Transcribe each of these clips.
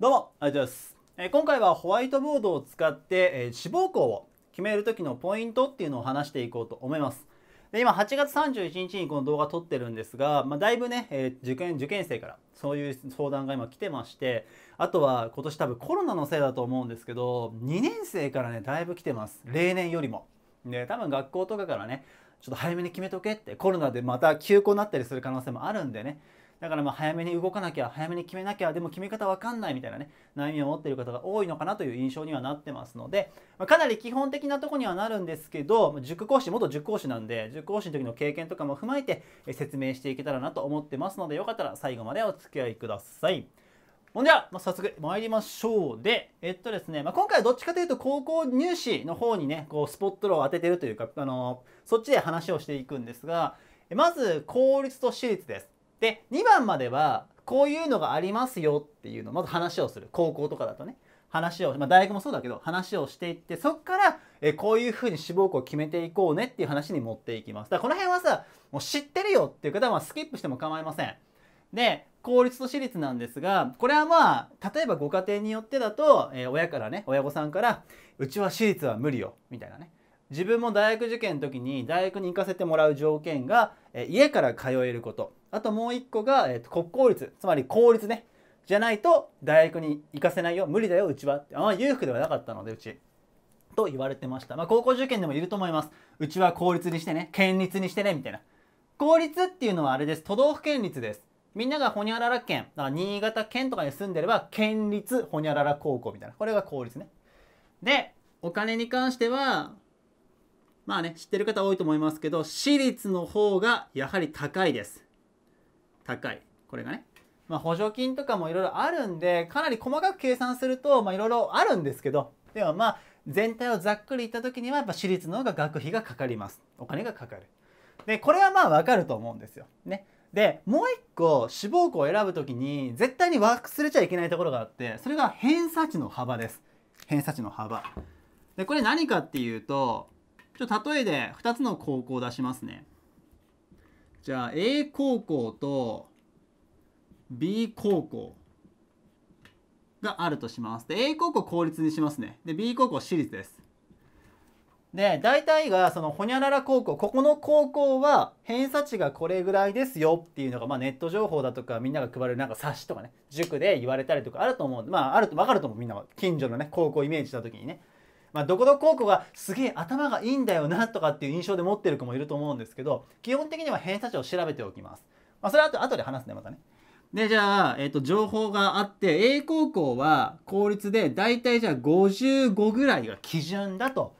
どうも、ありがとうございます。え今回はホワイトボードを使って、え志望校を決める時のポイントっていうのを話していこうと思います。で今8月31日にこの動画撮ってるんですが、まあ、だいぶね、えー、受験受験生からそういう相談が今来てましてあとは今年多分コロナのせいだと思うんですけど2年生からねだいぶ来てます例年よりも。で多分学校とかからねちょっと早めに決めとけってコロナでまた休校になったりする可能性もあるんでねだからまあ早めに動かなきゃ、早めに決めなきゃ、でも決め方わかんないみたいなね、悩みを持っている方が多いのかなという印象にはなってますので、まあ、かなり基本的なとこにはなるんですけど、塾講師、元塾講師なんで、塾講師の時の経験とかも踏まえて説明していけたらなと思ってますので、よかったら最後までお付き合いください。ほんでは、まあ、早速参りましょう。で、えっとですね、まあ、今回はどっちかというと高校入試の方にね、こうスポットロを当ててるというか、あのー、そっちで話をしていくんですが、まず公立と私立です。で2番まではこういうのがありますよっていうのをまず話をする高校とかだとね話を、まあ、大学もそうだけど話をしていってそっからえこういうふうに志望校を決めていこうねっていう話に持っていきますだからこの辺はさもう知ってるよっていう方はスキップしても構いませんで公立と私立なんですがこれはまあ例えばご家庭によってだと、えー、親からね親御さんから「うちは私立は無理よ」みたいなね自分も大学受験の時に大学に行かせてもらう条件が、えー、家から通えることあともう一個が、えー、と国公立つまり公立ねじゃないと大学に行かせないよ無理だようちはってあんま裕福ではなかったのでうちと言われてました、まあ、高校受験でもいると思いますうちは公立にしてね県立にしてねみたいな公立っていうのはあれです都道府県立ですみんながほにゃらら県だから新潟県とかに住んでれば県立ほにゃらら高校みたいなこれが公立ねでお金に関してはまあね知ってる方多いと思いますけど私立の方がやはり高いです高いこれがねまあ、補助金とかもいろいろあるんでかなり細かく計算するといろいろあるんですけどでもまあ全体をざっくり言った時にはやっぱ私立の方が学費がかかりますお金がかかるでこれはまあわかると思うんですよねでもう一個志望校を選ぶ時に絶対に忘れちゃいけないところがあってそれが偏差値の幅です偏差値の幅でこれ何かっていうとちょっと例えで2つの高校を出しますねじゃあ A 高校と B 高校があるとします。で、A 高校公立にしますね。で、B 高校私立です。で、大体がそのほにゃらら高校、ここの高校は偏差値がこれぐらいですよっていうのが、まあ、ネット情報だとかみんなが配るなんか冊子とかね、塾で言われたりとかあると思う。まあ、あると、わかると思う。みんなは近所のね、高校イメージした時にね。まあ、どこどこ高校がすげえ頭がいいんだよなとかっていう印象で持ってる子もいると思うんですけど、基本的には偏差値を調べておきます。まあ、それはあ後で話すね、またね。でじゃあ、えーと、情報があって A 高校は公立で大体じゃあ55ぐらいが基準だと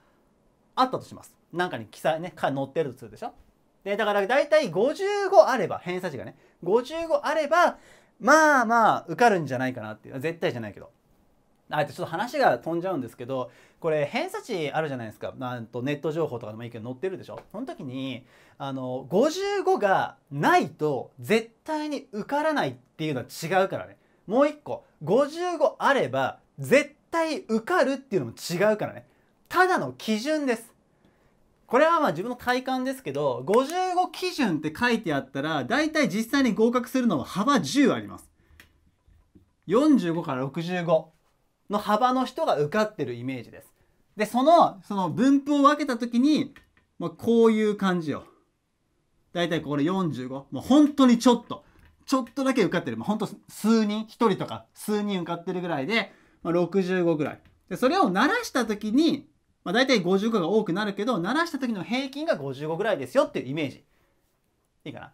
あったとしますなんかに記載ね載ってるとするでしょでだから大体55あれば偏差値がね55あればまあまあ受かるんじゃないかなっていう絶対じゃないけどあえてちょっと話が飛んじゃうんですけどこれ偏差値あるじゃないですかなんとネット情報とかでもいいけど載ってるでしょその時にあの55がないと絶対に受からないっていうのは違うからねもう一個55あれば絶対受かるっていうのも違うからねただの基準ですこれはまあ自分の体感ですけど55基準って書いてあったら大体実際に合格するのは幅10あります45から65の幅の人が受かってるイメージです。で、その、その分布を分けた時に、まあ、こういう感じよ。だいたいこれ45。もう本当にちょっと。ちょっとだけ受かってる。まあ、本当数人、1人とか数人受かってるぐらいで、まあ、65ぐらい。で、それを鳴らした時に、まあ、大体55が多くなるけど、鳴らした時の平均が55ぐらいですよっていうイメージ。いいかな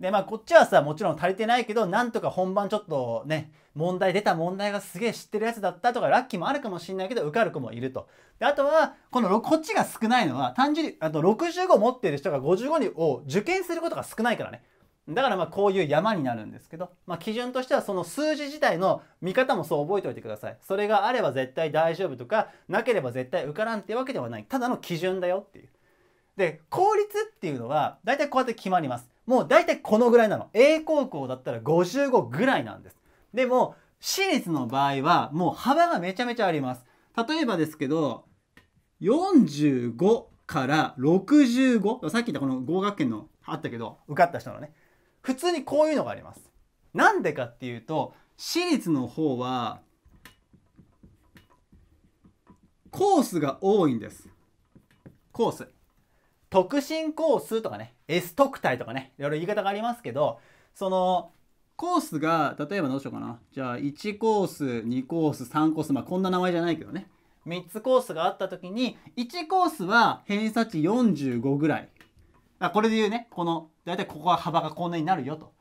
で、まあ、こっちはさ、もちろん足りてないけど、なんとか本番ちょっとね、問題、出た問題がすげえ知ってるやつだったとか、ラッキーもあるかもしんないけど、受かる子もいると。で、あとは、この、こっちが少ないのは、単純に、あと65持ってる人が55を受験することが少ないからね。だからまあこういう山になるんですけど、まあ、基準としてはその数字自体の見方もそう覚えておいてください。それがあれば絶対大丈夫とか、なければ絶対受からんってわけではない。ただの基準だよっていう。で、効率っていうのは大体こうやって決まります。もう大体このぐらいなの A 高校だったら55ぐらいなんですでも私立の場合はもう幅がめちゃめちゃあります例えばですけど45から65さっき言ったこの合格圏のあったけど受かった人のね普通にこういうのがありますなんでかっていうと私立の方はコースが多いんですコース特進コースとかね S 特待とかねいろいろ言い方がありますけどそのコースが例えばどうしようかなじゃあ1コース2コース3コースまあこんな名前じゃないけどね3つコースがあった時に1コースは偏差値45ぐらいあこれで言うねこの大体ここは幅がこんなになるよと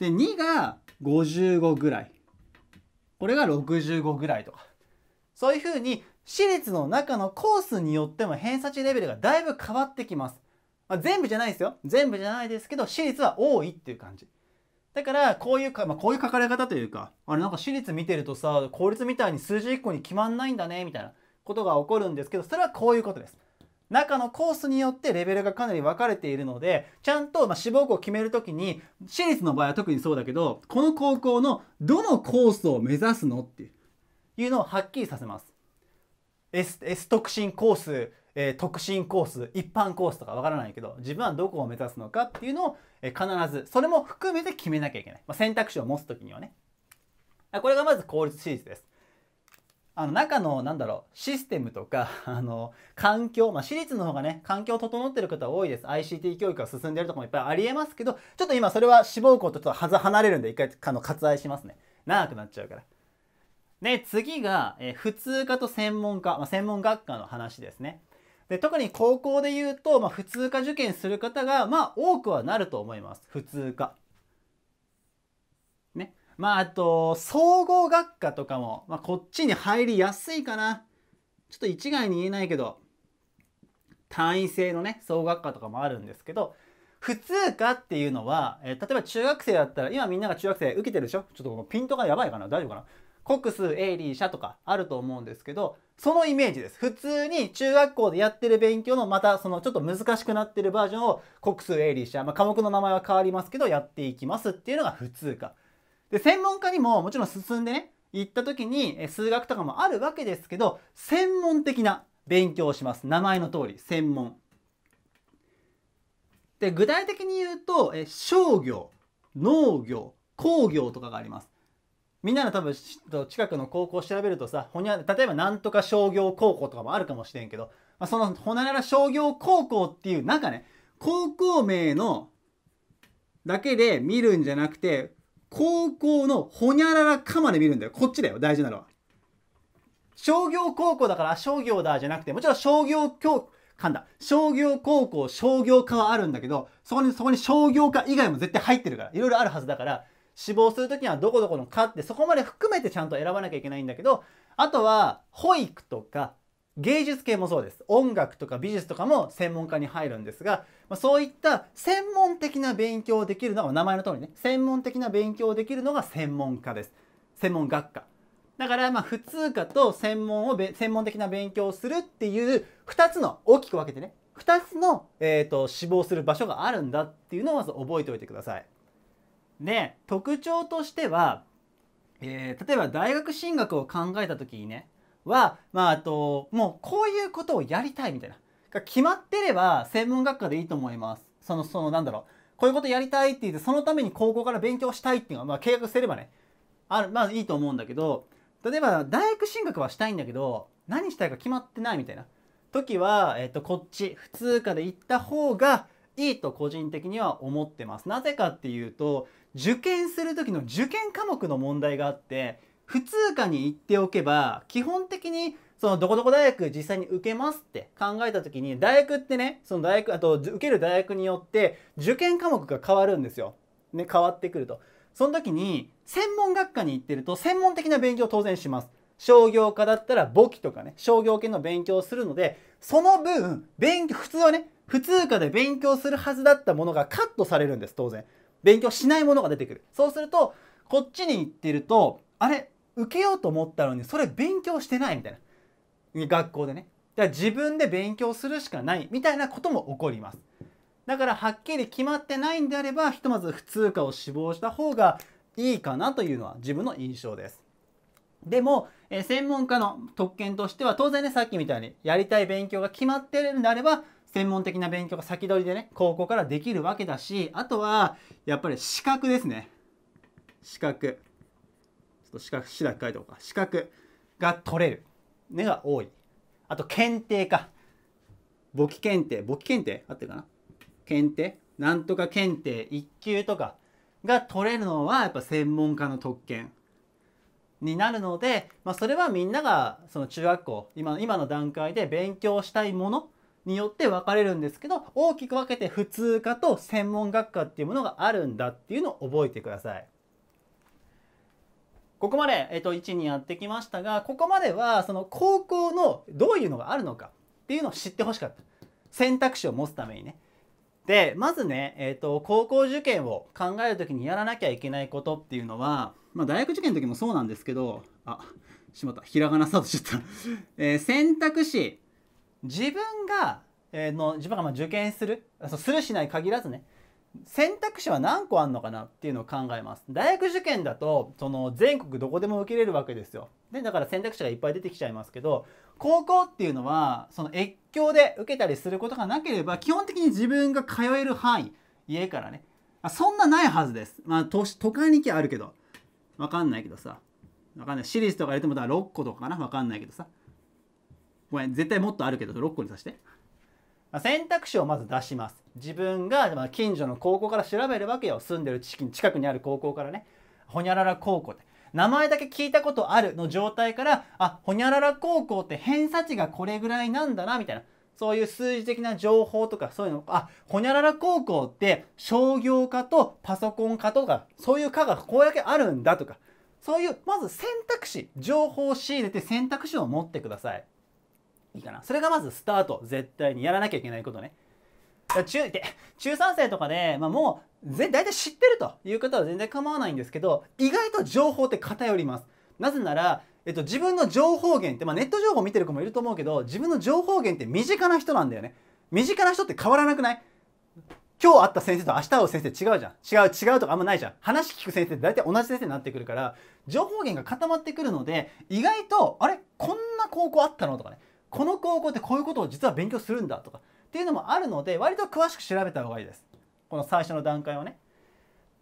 で2が55ぐらいこれが65ぐらいとかそういうふうに私立の中のコースによっても偏差値レベルがだいぶ変わってきます。まあ、全部じゃないですよ。全部じゃないですけど、私立は多いっていう感じ。だから、こういうか、まあ、こういう書かれ方というか、あれなんか私立見てるとさ、公立みたいに数字1個に決まんないんだね、みたいなことが起こるんですけど、それはこういうことです。中のコースによってレベルがかなり分かれているので、ちゃんとま志望校を決めるときに、私立の場合は特にそうだけど、この高校のどのコースを目指すのっていうのをはっきりさせます。S, S 特進コース、えー、特進コース一般コースとかわからないけど自分はどこを目指すのかっていうのを、えー、必ずそれも含めて決めなきゃいけない、まあ、選択肢を持つ時にはねこれがまず効率シリーズですあの中のなんだろうシステムとか あの環境、まあ、私立の方がね環境整ってる方多いです ICT 教育が進んでるとこもいっぱいありえますけどちょっと今それは志望校とちょっと離れるんで一回あの割愛しますね長くなっちゃうから。で、次が、え普通科と専門科、まあ、専門学科の話ですね。で、特に高校で言うと、まあ、普通科受験する方が、まあ、多くはなると思います。普通科。ね。まあ、あと、総合学科とかも、まあ、こっちに入りやすいかな。ちょっと一概に言えないけど、単位制のね、総学科とかもあるんですけど、普通科っていうのは、えー、例えば中学生だったら、今みんなが中学生受けてるでしょちょっとピントがやばいかな大丈夫かな国数英理社とかあると思うんですけど、そのイメージです。普通に中学校でやってる勉強のまたそのちょっと難しくなってるバージョンを国数英理社、まあ、科目の名前は変わりますけどやっていきますっていうのが普通科。で、専門家にももちろん進んでね、行った時に数学とかもあるわけですけど、専門的な勉強をします。名前の通り、専門。で、具体的に言うと、え商業、農業、工業とかがあります。みんなの多分近くの高校調べるとさほにゃ例えばなんとか商業高校とかもあるかもしれんけど、まあ、そのほにゃら商業高校っていうなんかね高校名のだけで見るんじゃなくて高校のほにゃららかまで見るんだよこっちだよ大事なのは商業高校だから商業だじゃなくてもちろん商業教かんだ商業高校商業科はあるんだけどそこにそこに商業科以外も絶対入ってるからいろいろあるはずだから死亡する時にはどこどこのかってそこまで含めてちゃんと選ばなきゃいけないんだけどあとは保育とか芸術系もそうです音楽とか美術とかも専門家に入るんですが、まそういった専門的な勉強できるのは名前の通りね専門的な勉強できるのが専門家です専門学科だからまあ普通科と専門を専門的な勉強をするっていう2つの大きく分けてね2つの、えーと、死亡する場所があるんだっていうのをまず覚えておいてください。で特徴としては、えー、例えば大学進学を考えた時にねは、まあ、あともうこういうことをやりたいみたいなが決まってれば専門学科でいいと思いますそのそのなんだろうこういうことやりたいって言ってそのために高校から勉強したいっていうのは、まあ、契約すればねあるまあいいと思うんだけど例えば大学進学はしたいんだけど何したいか決まってないみたいな時は、えっとこっち普通科で行った方がいいと個人的には思ってますなぜかっていうと受験する時の受験科目の問題があって普通科に行っておけば基本的にそのどこどこ大学実際に受けますって考えた時に大学ってねその大学あと受ける大学によって受験科目が変わるんですよ。ね変わってくると。その時に専門学科に行ってると専門的な勉強を当然します。商業科だったら簿記とかね商業系の勉強をするのでその分勉強普通はね普通科で勉強するはずだったものがカットされるんです当然勉強しないものが出てくるそうするとこっちに行ってるとあれ受けようと思ったのにそれ勉強してないみたいな学校でねだから自分で勉強するしかないみたいなことも起こりますだからはっきり決まってないんであればひとまず普通科を志望した方がいいかなというのは自分の印象ですでも、え専門家の特権としては当然ねさっきみたいにやりたい勉強が決まってるんであれば専門的な勉強が先取りでね高校からできるわけだしあとはやっぱり資格ですね資格ちょっと資格資格書いておこうか資格が取れるのが多いあと検定か簿記検定簿記検定合ってるかな検定なんとか検定1級とかが取れるのはやっぱ専門家の特権になるので、まあ、それはみんながその中学校今今の段階で勉強したいものによって分かれるんですけど大きく分けて普通科と専門学科っていうものがあるんだっていうのを覚えてください。ここまで、えっと、1にやってきましたがここまではその高校のどういうのがあるのかっていうのを知ってほしかった選択肢を持つためにね。でまずね、えーと、高校受験を考える時にやらなきゃいけないことっていうのは、まあ、大学受験の時もそうなんですけどあしまったひらがなさとちょった、えー、選択肢自分が、えー、の自分がまあ受験するするしない限らずね選択肢は何個あるのかなっていうのを考えます大学受験だとその全国どこでも受けれるわけですよでだから選択肢がいっぱい出てきちゃいますけど高校っていうのはその越境で受けたりすることがなければ基本的に自分が通える範囲家からねあそんなないはずですまあ都都会に行きゃあるけど分かんないけどさ分かんない私立とか入れてもだ6個とかかな分かんないけどさごめん絶対もっとあるけど6個にさして選択肢をまず出します自分が近所の高校から調べるわけよ住んでる地域近くにある高校からねほにゃらら高校って名前だけ聞いたことあるの状態からあほにゃらら高校って偏差値がこれぐらいなんだなみたいなそういう数字的な情報とかそういうのあほにゃらら高校って商業科とパソコン科とかそういう科がこうだけあるんだとかそういうまず選択肢情報を仕入れて選択肢を持ってくださいいいかなそれがまずスタート絶対にやらなきゃいけないことね中中3生とかで、まあ、もう大体知ってるという方は全然構わないんですけど意外と情報って偏りますなぜなら、えっと、自分の情報源って、まあ、ネット情報見てる子もいると思うけど自分の情報源って身近な人なんだよね身近な人って変わらなくない今日会った先生と明日会う先生違うじゃん違う違うとかあんまないじゃん話聞く先生って大体同じ先生になってくるから情報源が固まってくるので意外とあれこんな高校あったのとかねこの高校ってこういうことを実は勉強するんだとかっていうのもあるので割と詳しく調べた方がいいですこの最初の段階をね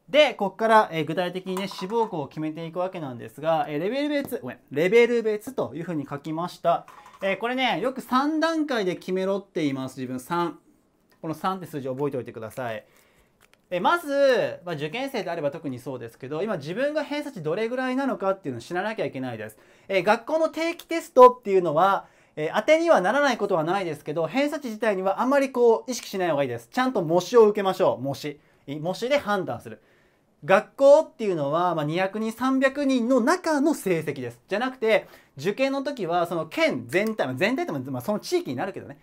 でここから、え具体的にね志望校を決めていくわけなんですが、えレベル別ごめんレベル別というふうに書きました、えこれねよく3段階で決めろって言います自分3この3って数字覚えておいてくださいえまず、まあ、受験生であれば特にそうですけど今自分が偏差値どれぐらいなのかっていうのを知らなきゃいけないです、え学校の定期テストっていうのはえー、当てにはならないことはないですけど偏差値自体にはあまりこう意識しない方がいいですちゃんと模試を受けましょう模試模試で判断する学校っていうのは、まあ、200人300人の中の成績ですじゃなくて受験の時はその県全体全体っても、まあ、その地域になるけどね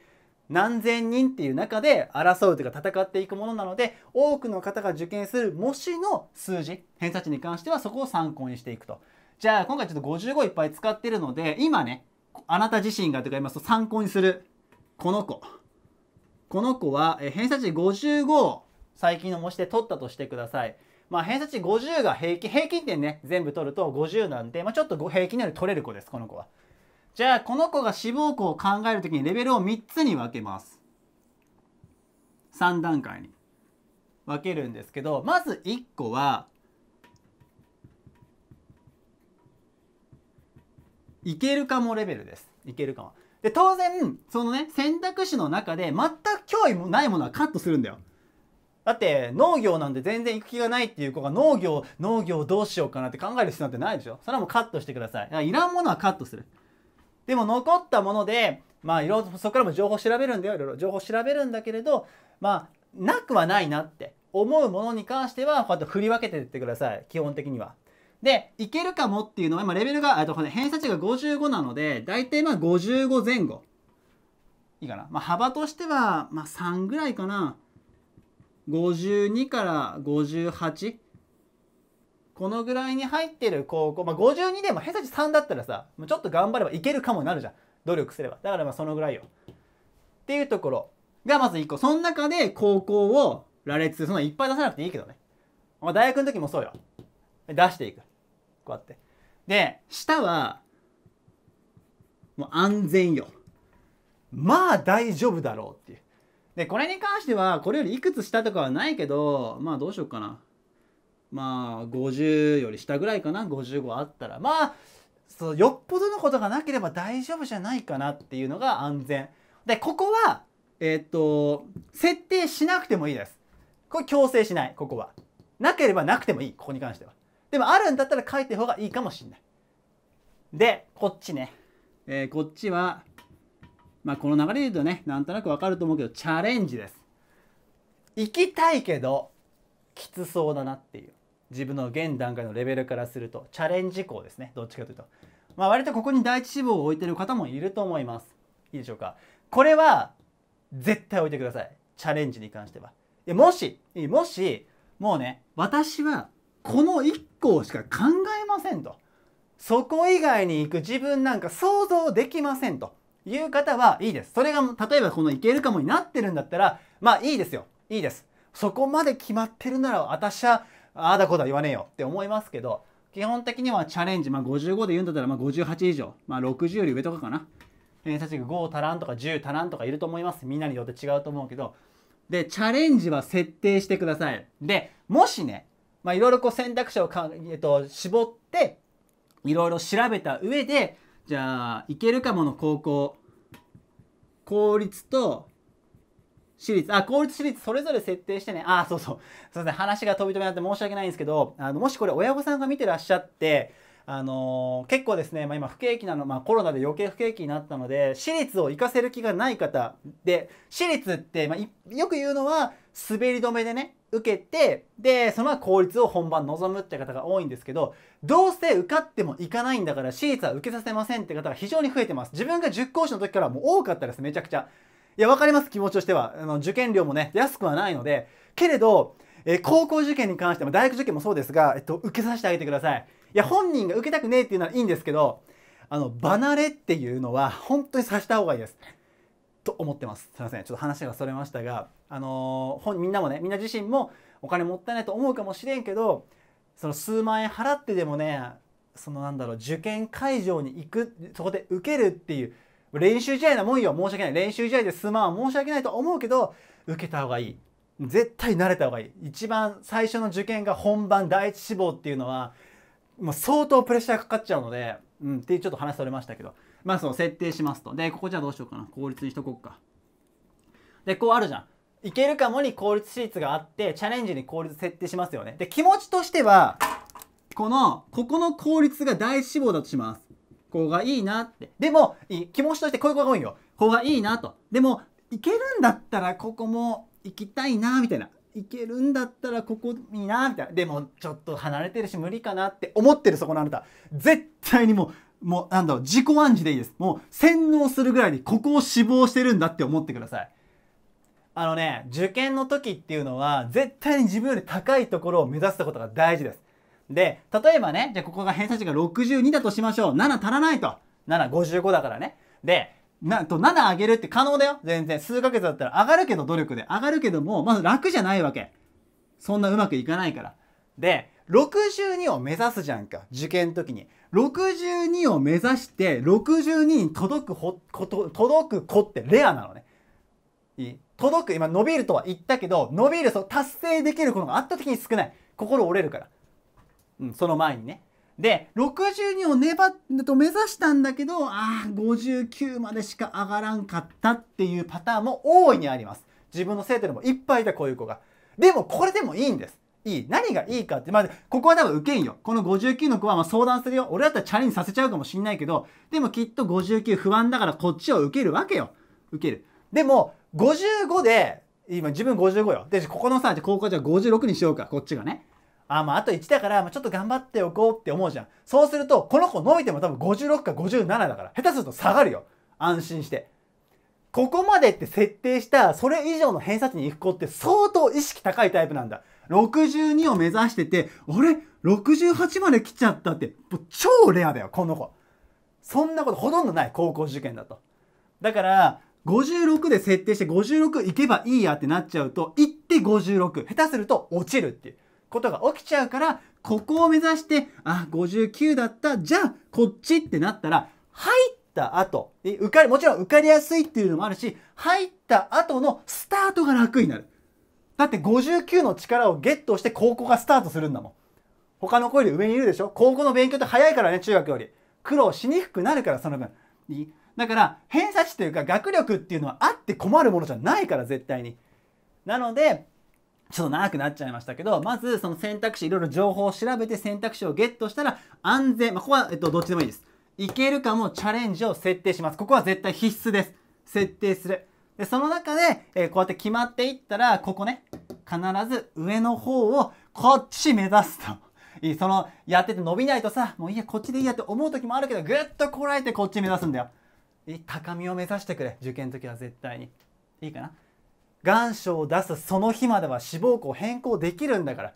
何千人っていう中で争うというか戦っていくものなので多くの方が受験する模試の数字偏差値に関してはそこを参考にしていくとじゃあ今回ちょっと55いっぱい使ってるので今ねあなた自身がとか言いますと参考にするこの子この子は、偏差値55を最近の模試で取ったとしてください。まあ、偏差値50が平均平均点ね全部取ると50なんで、まあ、ちょっと平均より取れる子ですこの子は。じゃあこの子が志望校を考える時にレベルを3つに分けます。3段階に分けるんですけどまず1個はいけるかもレベルです。いけるかも。で、当然、そのね、選択肢の中で全く脅威もないものはカットするんだよ。だって農業なんて全然行く気がないっていう子が農業農業どうしようかなって考える必要なんてないでしょそれはもうカットしてくださいらいらんものはカットするでも残ったものでまあいろいろそこからも情報調べるんだよいろいろ情報調べるんだけれどまあなくはないなって思うものに関してはこうやって振り分けていってください基本的にはで、いけるかもっていうのは、今レベルが、と偏差値が55なので、大体まあ55前後。いいかな。まあ、幅としては、まあ3ぐらいかな。52から58。このぐらいに入ってる高校、まあ、52でも偏差値3だったらさ、ちょっと頑張ればいけるかもなるじゃん。努力すれば。だからまあそのぐらいよ。っていうところがまず1個。その中で高校を羅列、そのいっぱい出さなくていいけどね。まあ、大学の時もそうよ。出していく。こうやってで下はもう安全よまあ大丈夫だろうっていうでこれに関してはこれよりいくつ下とかはないけどまあどうしようかなまあ50より下ぐらいかな55あったらまあそうよっぽどのことがなければ大丈夫じゃないかなっていうのが安全でここはえっと設定しなくてもいいですこれ強制しないここはなければなくてもいいここに関してはでもあるんだったら書いた方がいいかもしんない。で、こっちね。えー、こっちは、まあ、この流れで言うとね、なんとなくわかると思うけど、チャレンジです。行きたいけど、きつそうだなっていう。自分の現段階のレベルからすると、チャレンジ校ですね。どっちかというと。まあ、割とここに第一志望を置いてる方もいると思います。いいでしょうか。これは、絶対置いてください。チャレンジに関しては。もし、もし、もうね、私はこの1個しか考えませんとそこ以外に行く自分なんか想像できませんという方はいいですそれが例えばこの「いけるかも」になってるんだったらまあいいですよいいですそこまで決まってるなら私はああだこだ言わねえよって思いますけど基本的にはチャレンジ、まあ、55で言うんだったらまあ58以上、まあ、60より上とかかな、え確か5足らんとか10足らんとかいると思いますみんなによって違うと思うけどでチャレンジは設定してくださいでもしねまあ、いろいろこう選択肢をか、えっと、絞って、いろいろ調べた上で、じゃあ、いけるかもの高校、公立と私立、あ、公立私立それぞれ設定してね、あ、そうそう、そうません、話が飛び飛びになって申し訳ないんですけど、あの、もしこれ親御さんが見てらっしゃって、あのー、結構ですね、まあ、今不景気なの、まあ、コロナで余計不景気になったので私立を行かせる気がない方で私立って、まあ、よく言うのは滑り止めでね受けてでそのまま公立を本番望むって方が多いんですけどどうせ受かっても行かないんだから私立は受けさせませんって方が非常に増えてます自分が10講師の時からもう多かったですめちゃくちゃいや分かります気持ちとしてはあの受験料もね安くはないのでけれど、えー、高校受験に関しても大学受験もそうですが、えっと、受けさせてあげてくださいいや本人が受けたくねえっていうのはいいんですけどあの離れっていうのは本当にさした方がいいですと思ってます。すいません。ちょっと話がそれましたが、あのー、本、みんなもね、みんな自身もお金もったいないと思うかもしれんけど、その数万円払ってでもね、そのなんだろう、受験会場に行く、そこで受けるっていう、練習試合なもんよ。申し訳ない。練習試合で数万は申し訳ないと思うけど、受けた方がいい。絶対慣れた方がいい。一番最初の受験が本番第一志望っていうのは、もう相当プレッシャーかかっちゃうので、うん、っていうちょっと話されましたけど。まあそう、設定しますと。で、ここじゃあどうしようかな。効率にしとこうか。で、こうあるじゃん。いけるかもに効率シーツがあって、チャレンジに効率設定しますよね。で、気持ちとしては、この、ここの効率が第一志望だとします。ここがいいなって。でも、気持ちとしてこういう子が多いよ。ここがいいなと。でも、いけるんだったらここも行きたいな、みたいな。いけるんだったらここいいな、みたいな。でも、ちょっと離れてるし無理かなって思ってるそこのあなた。絶対にもう、もう、なんだろう、自己暗示でいいです。もう、洗脳するぐらいにここを死亡してるんだって思ってください。あのね、受験の時っていうのは、絶対に自分より高いところを目指すことが大事です。で、例えばね、じゃあここが偏差値が62だとしましょう。7足らないと。7、55だからね。で、なと7上げるって可能だよ。全然。数ヶ月だったら上がるけど努力で。上がるけども、まず楽じゃないわけ。そんなうまくいかないから。で、62を目指すじゃんか受験の時に62を目指して62に届くほこと届く子ってレアなのねいい届く今伸びるとは言ったけど伸びるそう達成できることが圧倒的に少ない心折れるから、うん、その前にねで62を粘ると目指したんだけどああ59までしか上がらんかったっていうパターンも大いにあります自分の生徒でもいっぱいいたこういう子がでもこれでもいいんですいい。何がいいかって、まあ、ここは多分受けんよ。この59の子はま相談するよ。俺だったらチャレンジさせちゃうかもしんないけど、でもきっと59不安だからこっちを受けるわけよ。受ける。でも、55で、今自分55よ。で、ここのさ、高校じゃ56にしようか、こっちがね。あ、まあ、あと1だから、まあ、ちょっと頑張っておこうって思うじゃん。そうすると、この子伸びても多分56か57だから、下手すると下がるよ。安心して。ここまでって設定したそれ以上の偏差値に行く子って相当意識高いタイプなんだ。62を目指してて、あれ ?68 まで来ちゃったって、超レアだよ、この子。そんなことほとんどない、高校受験だと。だから、56で設定して56行けばいいやってなっちゃうと、行って56。下手すると落ちるっていうことが起きちゃうから、ここを目指して、あ、59だった、じゃあ、こっちってなったら、入っった後、受かり、もちろん受かりやすいっていうのもあるし、入った後のスタートが楽になる。だって59の力をゲットして高校がスタートするんだもん。他の子より上にいるでしょ高校の勉強って早いからね、中学より。苦労しにくくなるから、その分。だから、偏差値というか学力っていうのはあって困るものじゃないから、絶対に。なので、ちょっと長くなっちゃいましたけど、まずその選択肢、いろいろ情報を調べて選択肢をゲットしたら、安全、まあ、ここは、えっと、どっちでもいいです。いけるかもチャレンジを設定します。ここは絶対必須です。設定する。で、その中で、えー、こうやって決まっていったら、ここね、必ず上の方をこっち目指すと。いいその、やってて伸びないとさ、もういいや、こっちでいいやって思う時もあるけど、ぐっとこらえてこっち目指すんだよ。いい高みを目指してくれ。受験の時は絶対に。いいかな願書を出すその日までは志望校変更できるんだから。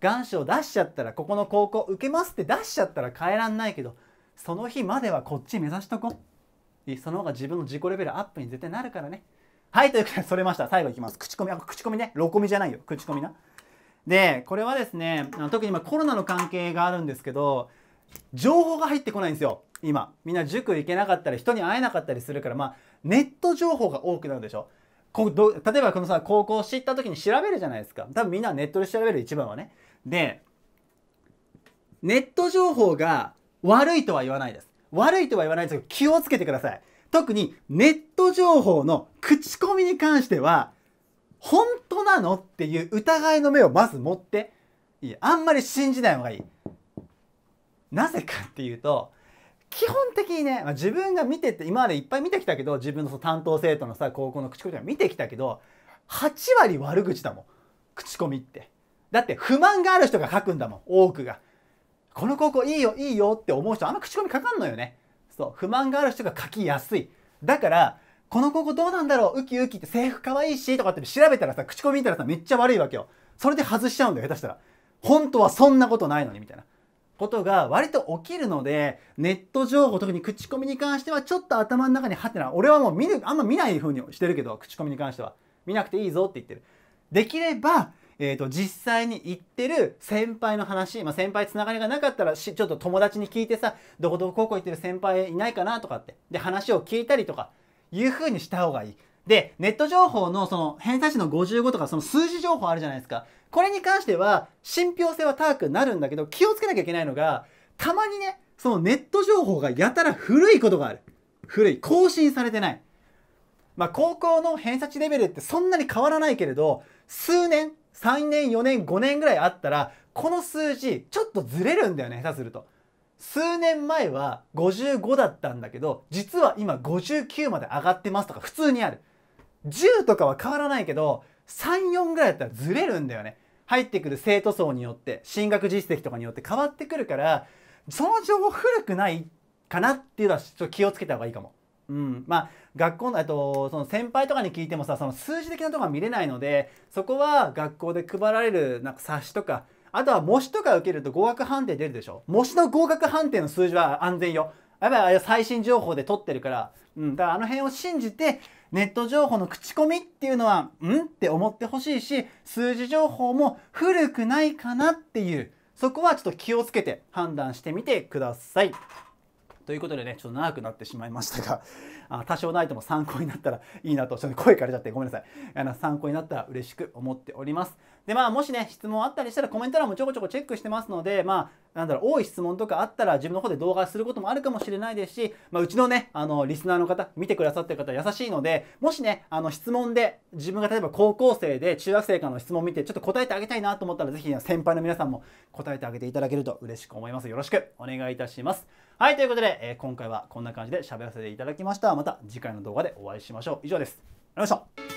願書を出しちゃったら、ここの高校受けますって出しちゃったら変えらんないけど、その日まではこっち目指しとこうその方が自分の自己レベルアップに絶対なるからねはいということでそれました最後いきます口コミあ口コミねロコミじゃないよ口コミなでこれはですね特に今コロナの関係があるんですけど情報が入ってこないんですよ今みんな塾行けなかったり人に会えなかったりするからまあネット情報が多くなるでしょこど例えばこのさ高校知った時に調べるじゃないですか多分みんなネットで調べる一番はねでネット情報が悪いとは言わないです。悪いとは言わないですけど、気をつけてください。特にネット情報の口コミに関しては、本当なのっていう疑いの目をまず持っていい。あんまり信じない方がいい。なぜかっていうと、基本的にね、まあ、自分が見てて、今までいっぱい見てきたけど、自分のその担当生徒のさ、高校の口コミとか見てきたけど、8割悪口だもん。口コミって。だって不満がある人が書くんだもん、多くが。この高校いいよいいよって思う人あんま口コミかかんのよねそう不満がある人が書きやすいだからこの高校どうなんだろうウキウキって制服かわいいしとかって調べたらさ口コミ見たらさめっちゃ悪いわけよそれで外しちゃうんだよ下手したら本当はそんなことないのにみたいなことが割と起きるのでネット情報特に口コミに関してはちょっと頭の中にはってな俺はもう見るあんま見ない風にしてるけど口コミに関しては見なくていいぞって言ってるできればえーと、実際に行ってる先輩の話、まあ、先輩つながりがなかったらちょっと友達に聞いてさどこどこ高校行ってる先輩いないかなとかってで話を聞いたりとかいうふうにした方がいい。でネット情報のその偏差値の55とかその数字情報あるじゃないですかこれに関しては信憑性は高くなるんだけど気をつけなきゃいけないのがたまにねそのネット情報がやたら古いことがある古い更新されてないまあ高校の偏差値レベルってそんなに変わらないけれど数年3年4年5年ぐらいあったらこの数字ちょっとずれるんだよね下手すると。数年前は55だったんだけど実は今59まで上がってますとか普通にある10とかは変わらないけど34ぐらいだったらずれるんだよね入ってくる生徒層によって進学実績とかによって変わってくるからその情報古くないかなっていうのはちょっと気をつけた方がいいかも。うん、まあ学校のとその先輩とかに聞いてもさその数字的なとこは見れないのでそこは学校で配られるなんか冊子とかあとは模試とか受けると合格判定出るでしょ模試の合格判定の数字は安全よやっぱり最新情報で取ってるから、うん、だからあの辺を信じてネット情報の口コミっていうのはんって思ってほしいし数字情報も古くないかなっていうそこはちょっと気をつけて判断してみてください。ということでねちょっと長くなってしまいましたがあ多少ないとも参考になったらいいなと、ちょっと声枯れちゃってごめんなさい。あの参考になったら嬉しく思っております。で、まあ、もしね、質問あったりしたらコメント欄もちょこちょこチェックしてますので、まあ、なんだろう、多い質問とかあったら自分の方で動画することもあるかもしれないですし、まあ、うちのね、あの、リスナーの方、見てくださってる方優しいので、もしね、あの、質問で、自分が例えば高校生で中学生からの質問を見て、ちょっと答えてあげたいなと思ったら、ぜひ、ね、先輩の皆さんも答えてあげていただけると嬉しく思います。よろしくお願いいたします。はい、ということで、えー、今回はこんな感じで喋らせていただきました。はまた次回の動画でお会いしましょう。以上です。ありがとうございました。